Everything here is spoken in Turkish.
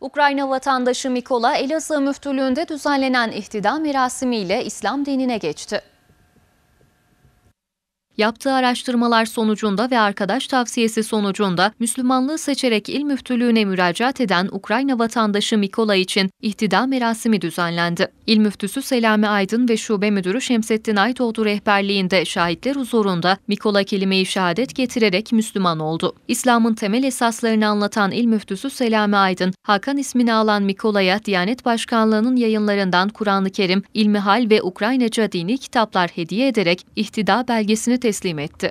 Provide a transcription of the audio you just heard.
Ukrayna vatandaşı Mikola Elazığ Müftülüğü'nde düzenlenen ihtida merasimiyle İslam dinine geçti. Yaptığı araştırmalar sonucunda ve arkadaş tavsiyesi sonucunda Müslümanlığı seçerek il müftülüğüne müracaat eden Ukrayna vatandaşı Mikola için ihtida merasimi düzenlendi. İl müftüsü Selami Aydın ve şube müdürü Şemsettin Aydoğdu rehberliğinde şahitler huzurunda Mikola kelimeyi şehadet getirerek Müslüman oldu. İslam'ın temel esaslarını anlatan il müftüsü Selami Aydın, Hakan ismini alan Mikola'ya Diyanet Başkanlığı'nın yayınlarından Kur'an-ı Kerim, İlmihal ve Ukraynaca dini kitaplar hediye ederek ihtida belgesini teslim etti.